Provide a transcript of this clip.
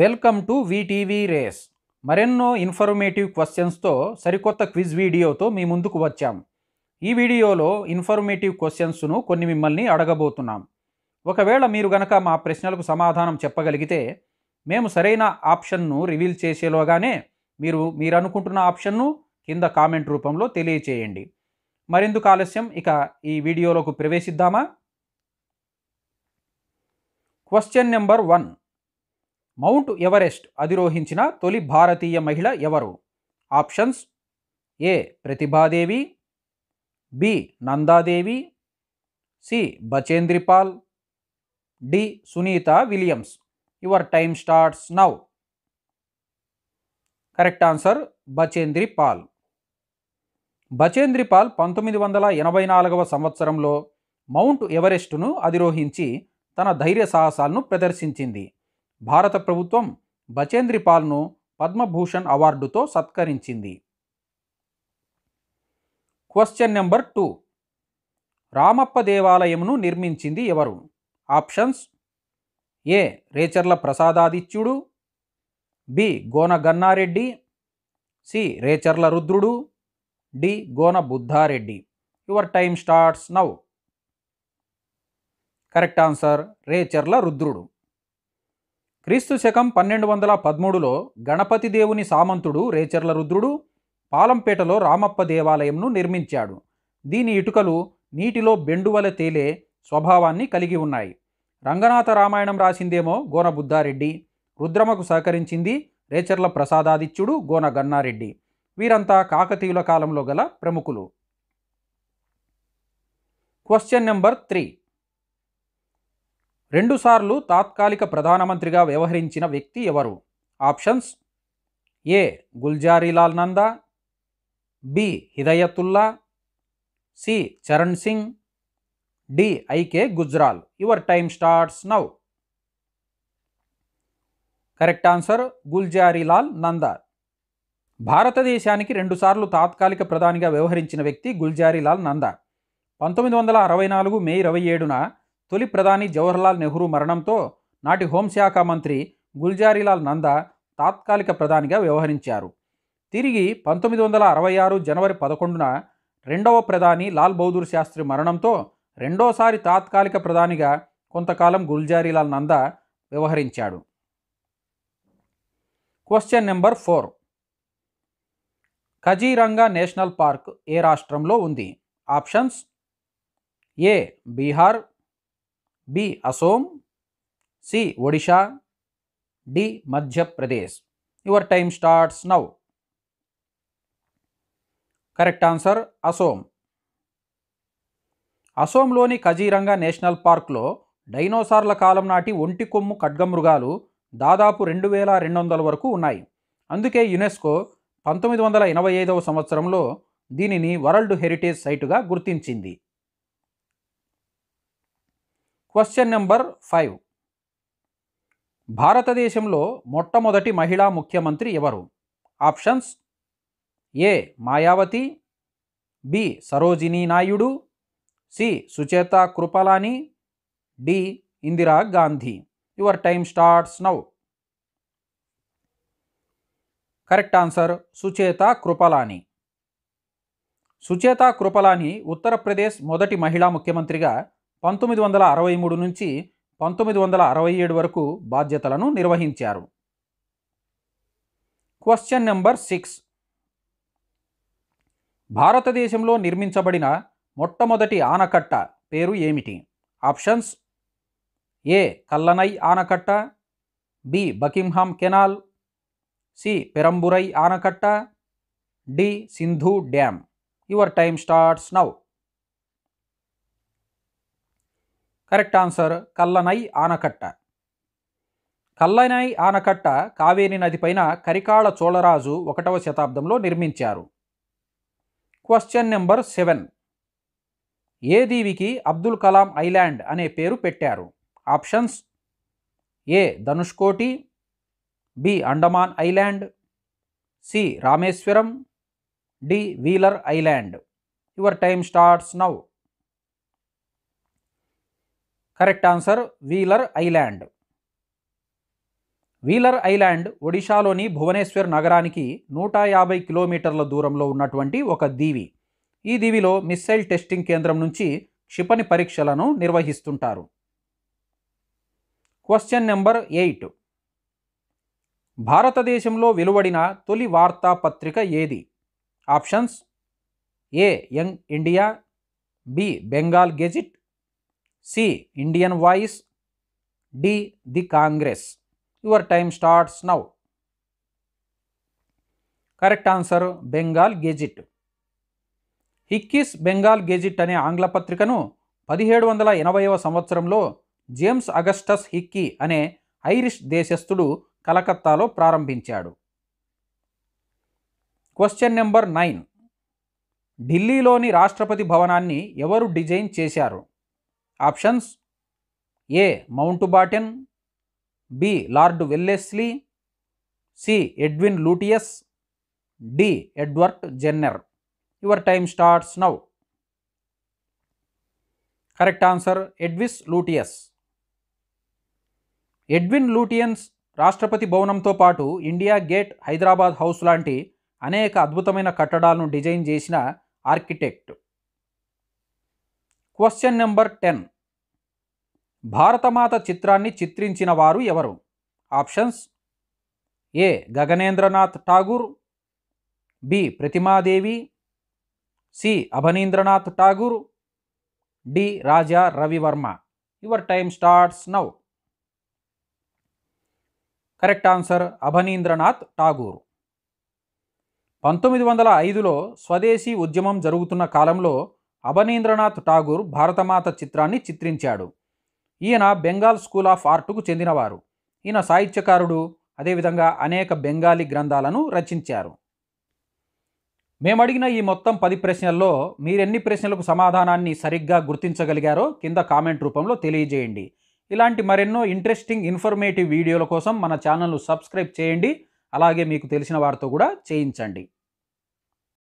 welcome to VTV race మరెన్నో informative క్వశ్చన్స్తో సరికొత్త క్విజ్ వీడియోతో మీ ముందుకు వచ్చాం ఈ వీడియోలో ఇన్ఫర్మేటివ్ క్వశ్చన్స్ను కొన్ని మిమ్మల్ని అడగబోతున్నాం ఒకవేళ మీరు గనక మా ప్రశ్నలకు సమాధానం చెప్పగలిగితే మేము సరైన ఆప్షన్ను రివీల్ చేసేలోగానే మీరు మీరు అనుకుంటున్న ఆప్షన్ను కింద కామెంట్ రూపంలో తెలియచేయండి మరెందుకు ఆలస్యం ఇక ఈ వీడియోలోకి ప్రవేశిద్దామా question number one Mount Everest అధిరోహించిన తొలి భారతీయ మహిళ ఎవరు options A Pratibhadevi B Nandadevi C Bachendripal D Sunita Williams your time starts now correct answer Bachendri Pal Bachendri Pal పంతొమ్మిది వందల ఎనభై నాలుగవ సంవత్సరంలో మౌంట్ ఎవరెస్టును అధిరోహించి తన ధైర్య సాహసాలను ప్రదర్శించింది భారత ప్రభుత్వం బచేంద్రి పాల్ను పద్మభూషణ్ అవార్డుతో సత్కరించింది క్వశ్చన్ నెంబర్ టూ రామప్ప దేవాలయంను నిర్మించింది ఎవరు options A Recherla Prasadadityudu B Gona Gannareddy C Recherla Rudrudu D Gona Buddhareddy your time starts now correct answer Recherla Rudrudu క్రీస్తు శకం పన్నెండు వందల పదమూడులో గణపతి దేవుని సామంతుడు రేచర్ల రుద్రుడు పాలంపేటలో రామప్ప దేవాలయంను నిర్మించాడు దీని ఇటుకలు నీటిలో బెండువల తేలే స్వభావాన్ని కలిగి ఉన్నాయి రంగనాథ రామాయణం రాసిందేమో గోన బుద్ధారెడ్డి రుద్రమకు సహకరించింది రేచర్ల ప్రసాదాదిత్యుడు గోన గన్నారెడ్డి వీరంతా కాకతీయుల కాలంలో గల ప్రముఖులు క్వశ్చన్ నెంబర్ త్రీ రెండుసార్లు తాత్కాలిక ప్రధానమంత్రిగా వ్యవహరించిన వ్యక్తి ఎవరు options A Gulzarilal Nanda B Hidayatullah C Charan Singh D IK Gujral your time starts now correct answer Gulzarilal Nanda భారతదేశానికి రెండుసార్లు తాత్కాలిక ప్రధానిగా వ్యవహరించిన వ్యక్తి గుల్జారీలాల్ నందా పంతొమ్మిది వందల అరవై నాలుగు మే ఇరవై ఏడున తొలి ప్రధాని జవహర్లాల్ నెహ్రూ మరణంతో నాటి హోంశాఖ మంత్రి గుల్జారీలాల్ నందా తాత్కాలిక ప్రధానిగా వ్యవహరించారు తిరిగి పంతొమ్మిది వందల అరవై ఆరు జనవరి పదకొండున రెండవ ప్రధాని లాల్ బహదూర్ శాస్త్రి మరణంతో రెండోసారి తాత్కాలిక ప్రధానిగా కొంతకాలం గుల్జారీలాల్ నంద వ్యవహరించాడు question number four Kaziranga national park ఏ రాష్ట్రంలో ఉంది options A Bihar B Assam C Odisha D Madhya Pradesh your time starts now correct answer Assam అసోంలోని కజీరంగా నేషనల్ పార్క్లో డైనోసార్ల కాలం నాటి ఒంటి కొమ్ము ఖడ్గమృగాలు దాదాపు రెండు వేల రెండు వందల వరకు ఉన్నాయి అందుకే యునెస్కో పంతొమ్మిది వందల ఎనభై ఐదవ సంవత్సరంలో దీనిని వరల్డ్ హెరిటేజ్ సైటుగా గుర్తించింది క్వశ్చన్ నెంబర్ ఫైవ్ భారతదేశంలో మొట్టమొదటి మహిళా ముఖ్యమంత్రి ఎవరు options A Mayawati B Sarojini Naidu C Sucheta Kripalani D Indira Gandhi your time starts now correct answer Sucheta Kripalani Sucheta Kripalani Uttar Pradesh మొదటి మహిళా ముఖ్యమంత్రిగా పంతొమ్మిది వందల అరవై మూడు నుంచి పంతొమ్మిది వందల అరవై ఏడు వరకు బాధ్యతలను నిర్వహించారు క్వశ్చన్ నెంబర్ సిక్స్ భారతదేశంలో నిర్మించబడిన మొట్టమొదటి ఆనకట్ట పేరు ఏమిటి ఆప్షన్స్ ఏ కల్లనై ఆనకట్ట B Buckingham canal C Perambur ఆనకట్ట D Sindhu dam your time starts now correct answer Kallanai ఆనకట్ట కల్లనై ఆనకట్ట కావేరి నదిపైన కరికాళ చోళరాజు ఒకటవ శతాబ్దంలో నిర్మించారు క్వశ్చన్ నెంబర్ సెవెన్ ఏ దీవికి అబ్దుల్ కలాం ఐలాండ్ అనే పేరు పెట్టారు options A Dhanushkodi B Andaman island C Rameswaram D Wheeler island your time starts now correct answer Wheeler island Wheeler island ఒడిశాలోని భువనేశ్వర్ నగరానికి నూట యాభై కిలోమీటర్ల దూరంలో ఉన్నటువంటి ఒక దీవి ఈ దీవిలో మిస్సైల్ టెస్టింగ్ కేంద్రం నుంచి క్షిపణి పరీక్షలను నిర్వహిస్తుంటారు క్వశ్చన్ నెంబర్ ఎయిట్ భారతదేశంలో వెలువడిన తొలి వార్తాపత్రిక ఏది options A young India B Bengal gazette C Indian voice D the Congress your time starts now correct answer Bengal gazette Hicky's Bengal gazette అనే ఆంగ్ల పత్రికను పదిహేడు వందల ఎనభైవ సంవత్సరంలో జేమ్స్ అగస్టస్ హిక్కీ అనే ఐరిష్ దేశస్థుడు కలకత్తాలో ప్రారంభించాడు క్వశ్చన్ నెంబర్ నైన్ ఢిల్లీలోని రాష్ట్రపతి భవనాన్ని ఎవరు డిజైన్ చేశారు options A Mountbatten B Lord Wellesley C Edwin Lutyens D Edward Jenner your time starts now correct answer Edwin Lutyens Edwin Lutyens Rashtrapati భవనంతో పాటు ఇండియా గేట్ హైదరాబాద్ హౌస్ లాంటి అనేక అద్భుతమైన కట్టడాలను డిజైన్ చేసిన architect question number ten Bharatmata చిత్రాన్ని చిత్రించిన వారు ఎవరు options A Gaganendranath Tagore B Pratimadevi C Abanindranath Tagore D Raja Ravi Varma your time starts now correct answer Abanindranath Tagore పంతొమ్మిది వందల ఐదులో స్వదేశీ ఉద్యమం జరుగుతున్న కాలంలో అభనీంద్రనాథ్ ఠాగూర్ భారతమాత చిత్రాన్ని చిత్రించాడు ఈయన బెంగాల్ స్కూల్ ఆఫ్ ఆర్ట్కు చెందినవారు ఈయన సాహిత్యకారుడు అదేవిధంగా అనేక బెంగాలీ గ్రంథాలను రచించారు మేమడిగిన ఈ మొత్తం పది ప్రశ్నల్లో మీరెన్ని ప్రశ్నలకు సమాధానాన్ని సరిగ్గా గుర్తించగలిగారో కింద కామెంట్ రూపంలో తెలియజేయండి ఇలాంటి మరెన్నో ఇంట్రెస్టింగ్ ఇన్ఫర్మేటివ్ వీడియోల కోసం మన ఛానల్ను సబ్స్క్రైబ్ చేయండి అలాగే మీకు తెలిసిన వారితో కూడా చేయించండి